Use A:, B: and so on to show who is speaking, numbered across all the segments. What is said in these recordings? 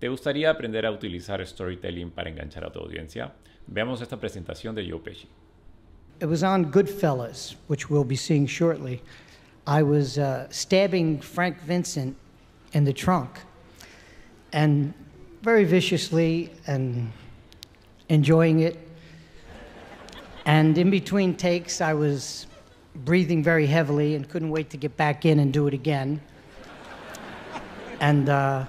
A: ¿Te gustaría aprender a utilizar storytelling para enganchar a tu audiencia? Veamos esta presentación de Joe Pesci.
B: It was on Goodfellas, which we'll be seeing shortly. I was uh, stabbing Frank Vincent in the trunk, and very viciously, and enjoying it. And in between takes, I was breathing very heavily and couldn't wait to get back in and do it again. And uh,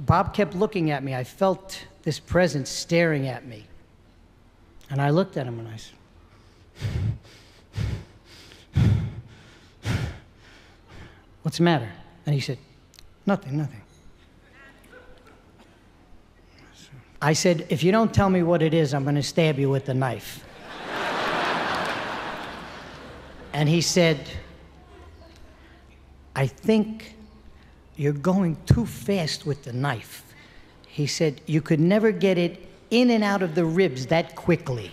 B: Bob kept looking at me. I felt this presence staring at me. And I looked at him and I said, What's the matter? And he said, Nothing, nothing. I said, If you don't tell me what it is, I'm going to stab you with the knife. and he said, I think You're going too fast with the knife. He said, You could never get it in and out of the ribs that quickly.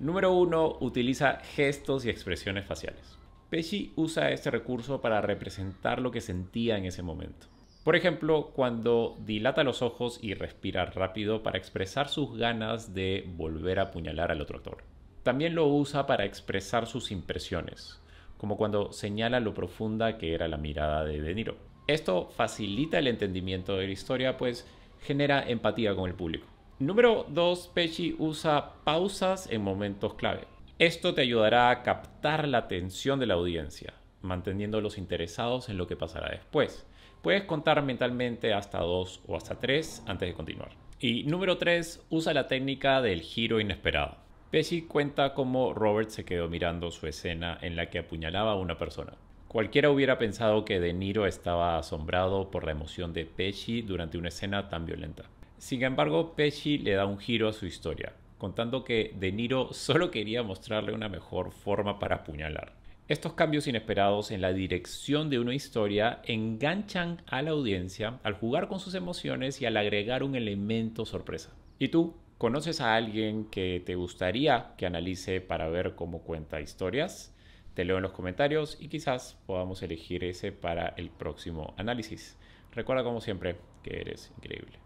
A: Número uno Utiliza gestos y expresiones faciales. Pesci usa este recurso para representar lo que sentía en ese momento. Por ejemplo, cuando dilata los ojos y respira rápido para expresar sus ganas de volver a apuñalar al otro actor. También lo usa para expresar sus impresiones como cuando señala lo profunda que era la mirada de De Niro. Esto facilita el entendimiento de la historia, pues genera empatía con el público. Número 2, Pesci usa pausas en momentos clave. Esto te ayudará a captar la atención de la audiencia, manteniéndolos interesados en lo que pasará después. Puedes contar mentalmente hasta 2 o hasta 3 antes de continuar. Y número 3, usa la técnica del giro inesperado. Pesci cuenta cómo Robert se quedó mirando su escena en la que apuñalaba a una persona. Cualquiera hubiera pensado que De Niro estaba asombrado por la emoción de Pesci durante una escena tan violenta. Sin embargo, Pesci le da un giro a su historia, contando que De Niro solo quería mostrarle una mejor forma para apuñalar. Estos cambios inesperados en la dirección de una historia enganchan a la audiencia al jugar con sus emociones y al agregar un elemento sorpresa. ¿Y tú? ¿Conoces a alguien que te gustaría que analice para ver cómo cuenta historias? Te leo en los comentarios y quizás podamos elegir ese para el próximo análisis. Recuerda como siempre que eres increíble.